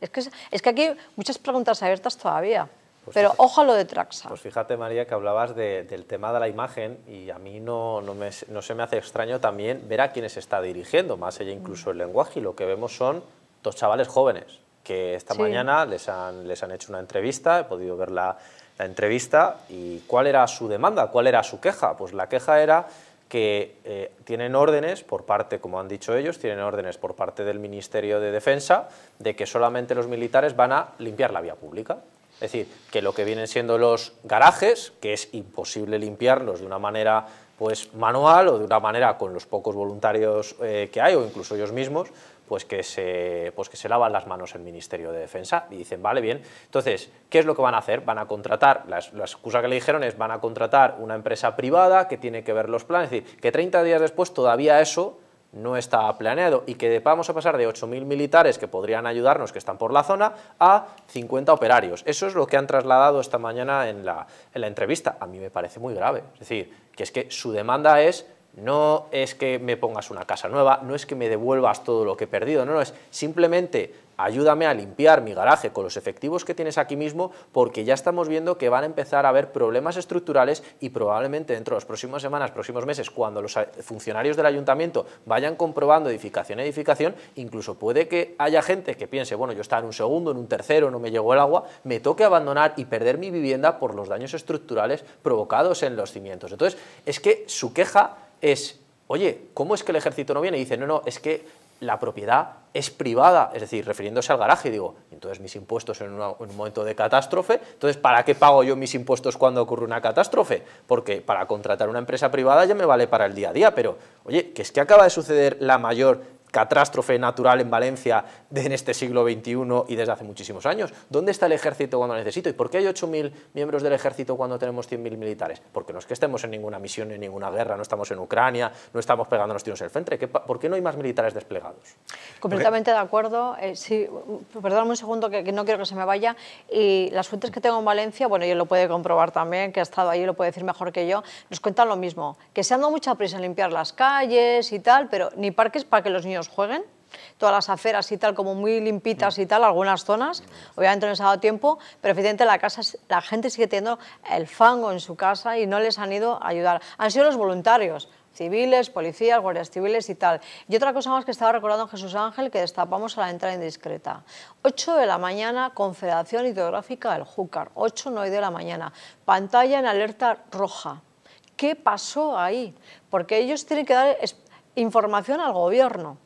Es que, aquí hay muchas preguntas abiertas todavía. Pues pero fíjate, lo de Traxa. Pues fíjate, María, que hablabas del tema de la imagen y a mí no, se me hace extraño también ver a quién se está dirigiendo, más allá incluso el lenguaje, y lo que vemos son dos chavales jóvenes que esta mañana les han hecho una entrevista, he podido verla la entrevista y cuál era su demanda, cuál era su queja. Pues la queja era que eh, tienen órdenes por parte, como han dicho ellos, tienen órdenes por parte del Ministerio de Defensa de que solamente los militares van a limpiar la vía pública. Es decir, que lo que vienen siendo los garajes, que es imposible limpiarlos de una manera pues manual o de una manera con los pocos voluntarios eh, que hay o incluso ellos mismos, pues que, se, pues que se lavan las manos el Ministerio de Defensa y dicen, vale, bien, entonces, ¿qué es lo que van a hacer? Van a contratar, las la excusa que le dijeron es, van a contratar una empresa privada que tiene que ver los planes, es decir, que 30 días después todavía eso no está planeado y que vamos a pasar de 8.000 militares que podrían ayudarnos, que están por la zona, a 50 operarios. Eso es lo que han trasladado esta mañana en la, en la entrevista. A mí me parece muy grave. Es decir, que es que su demanda es no es que me pongas una casa nueva, no es que me devuelvas todo lo que he perdido, no, no, es simplemente ayúdame a limpiar mi garaje con los efectivos que tienes aquí mismo porque ya estamos viendo que van a empezar a haber problemas estructurales y probablemente dentro de las próximas semanas, próximos meses, cuando los funcionarios del ayuntamiento vayan comprobando edificación edificación, incluso puede que haya gente que piense, bueno, yo estaba en un segundo, en un tercero, no me llegó el agua, me toque abandonar y perder mi vivienda por los daños estructurales provocados en los cimientos. Entonces, es que su queja es, oye, ¿cómo es que el ejército no viene? Y dice, no, no, es que la propiedad es privada, es decir, refiriéndose al garaje, digo, entonces mis impuestos en, en, un momento de catástrofe, entonces ¿para qué pago yo mis impuestos cuando ocurre una catástrofe? Porque para contratar una empresa privada ya me vale para el día a día, pero oye, que es que acaba de suceder la mayor catástrofe natural en Valencia de en este siglo XXI y desde hace muchísimos años. ¿Dónde está el ejército cuando lo necesito? ¿Y por qué hay 8.000 miembros del ejército cuando tenemos 100.000 militares? Porque no es que estemos en ninguna misión, en ninguna guerra, no estamos en Ucrania, no estamos los tiros en el frente. ¿Por qué no hay más militares desplegados? Completamente de acuerdo. Eh, perdóname un segundo que, no quiero que se me vaya. Y las fuentes que tengo en Valencia, bueno, yo lo puede comprobar también, que ha estado ahí, lo puede decir mejor que yo, nos cuentan lo mismo, que se han dado mucha prisa en limpiar las calles y tal, pero ni parques para que los niños jueguen, todas las aferas y tal, como muy limpitas y tal, algunas zonas, obviamente no les ha dado tiempo, pero evidentemente la, casa, la gente sigue teniendo el fango en su casa y no les han ido a ayudar. Han sido los voluntarios, civiles, policías, guardias civiles y tal. Y otra cosa más que estaba recordando Jesús Ángel, que destapamos a la entrada indiscreta. 8 de la mañana, Confederación Hidrográfica del Júcar, 8, 9 de la mañana, pantalla en alerta roja. ¿Qué pasó ahí? Porque ellos tienen que dar información al gobierno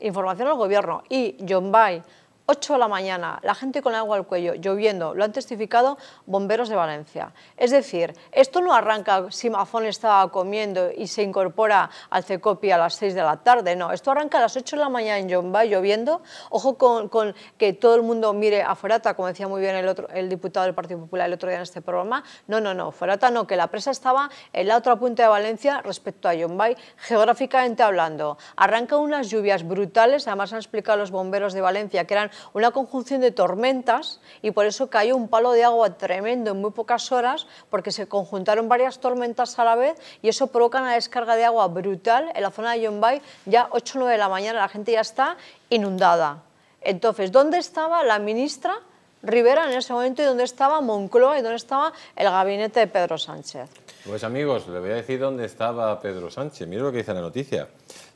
información al gobierno y John Bay 8 de la mañana, la gente con agua al cuello, lloviendo, lo han testificado bomberos de Valencia. Es decir, esto no arranca si Mazón estaba comiendo y se incorpora al CECOPI a las 6 de la tarde, no, esto arranca a las 8 de la mañana en Yomba lloviendo, ojo con, que todo el mundo mire a Forata, como decía muy bien el, otro, el diputado del Partido Popular el otro día en este programa, no, no, no, Forata no, que la presa estaba en la otra punta de Valencia respecto a Yombay, geográficamente hablando. Arranca unas lluvias brutales, además han explicado los bomberos de Valencia que eran una conjunción de tormentas y por eso cayó un palo de agua tremendo en muy pocas horas porque se conjuntaron varias tormentas a la vez y eso provoca una descarga de agua brutal en la zona de Yombay, ya ocho o 9 de la mañana la gente ya está inundada. Entonces, ¿dónde estaba la ministra? Rivera en ese momento y dónde estaba Moncloa y dónde estaba el gabinete de Pedro Sánchez. Pues amigos, le voy a decir dónde estaba Pedro Sánchez. Mira lo que dice la noticia.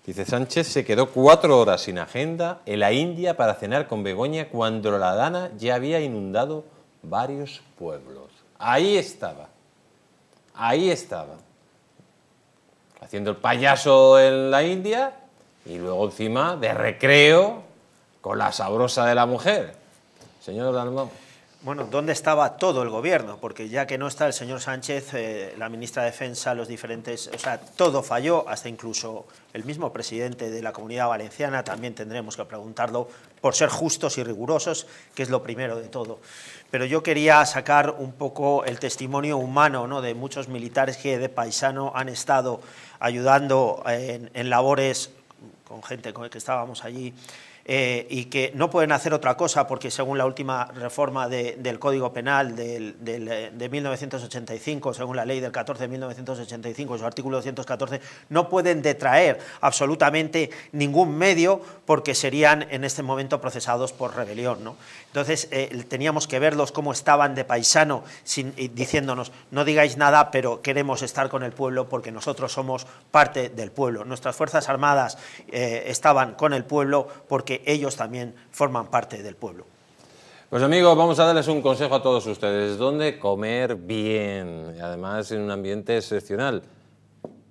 Dice Sánchez se quedó cuatro horas sin agenda en la India para cenar con Begoña cuando la Dana ya había inundado varios pueblos. Ahí estaba. Ahí estaba. Haciendo el payaso en la India y luego encima de recreo con la sabrosa de la mujer. Señor Dalmau. Bueno, ¿dónde estaba todo el gobierno? Porque ya que no está el señor Sánchez, eh, la ministra de Defensa, los diferentes... O sea, todo falló, hasta incluso el mismo presidente de la Comunidad Valenciana, también tendremos que preguntarlo, por ser justos y rigurosos, que es lo primero de todo. Pero yo quería sacar un poco el testimonio humano ¿no? de muchos militares que de paisano han estado ayudando en, en labores con gente con la que estábamos allí, eh, y que no pueden hacer otra cosa porque según la última reforma del Código Penal del, eh, de 1985, según la ley del 14 de 1985 su artículo 214, no pueden detraer absolutamente ningún medio porque serían en este momento procesados por rebelión. ¿no? Entonces eh, teníamos que verlos cómo estaban de paisano, sin, diciéndonos, no digáis nada, pero queremos estar con el pueblo porque nosotros somos parte del pueblo. Nuestras Fuerzas Armadas eh, estaban con el pueblo porque ellos también forman parte del pueblo. Pues amigos, vamos a darles un consejo a todos ustedes. ¿Dónde comer bien? y Además, en un ambiente excepcional.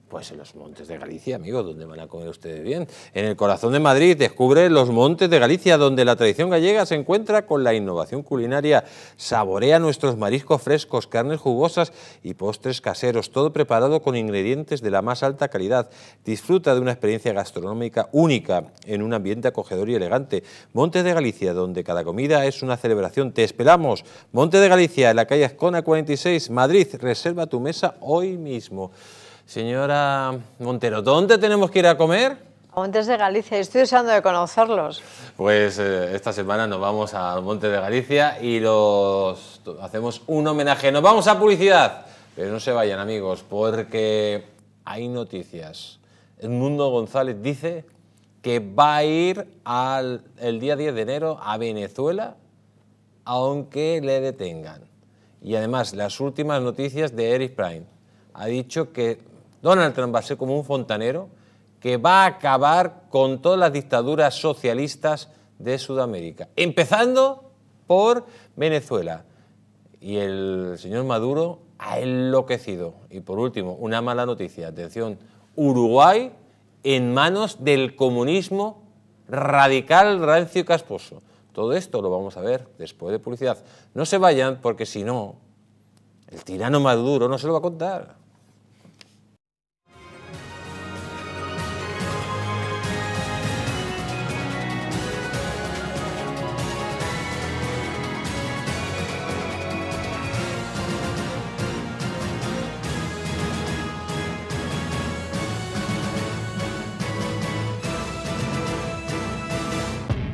Pues en los montes de Galicia, amigos, donde van a comer ustedes bien. En el corazón de Madrid descubre los montes de Galicia, donde la tradición gallega se encuentra con la innovación culinaria. Saborea nuestros mariscos frescos, carnes jugosas y postres caseros, todo preparado con ingredientes de la más alta calidad. Disfruta de una experiencia gastronómica única en un ambiente acogedor y elegante. Montes de Galicia, donde cada comida es una celebración. Te esperamos. Montes de Galicia, en la calle Escona 46, Madrid. Reserva tu mesa hoy mismo. Señora Montero, ¿dónde tenemos que ir a comer? A Montes de Galicia, estoy deseando de conocerlos. Pues eh, esta semana nos vamos a Montes de Galicia y los hacemos un homenaje. Nos vamos a publicidad, pero no se vayan amigos, porque hay noticias. El mundo González dice que va a ir el día 10 de enero a Venezuela, aunque le detengan. Y además, las últimas noticias de Eric Prime. Ha dicho que Donald Trump va a ser como un fontanero que va a acabar con todas las dictaduras socialistas de Sudamérica, empezando por Venezuela. Y el señor Maduro ha enloquecido. Y por último, una mala noticia, atención, Uruguay en manos del comunismo radical, rancio y casposo. Todo esto lo vamos a ver después de publicidad. No se vayan porque si no, el tirano Maduro no se lo va a contar.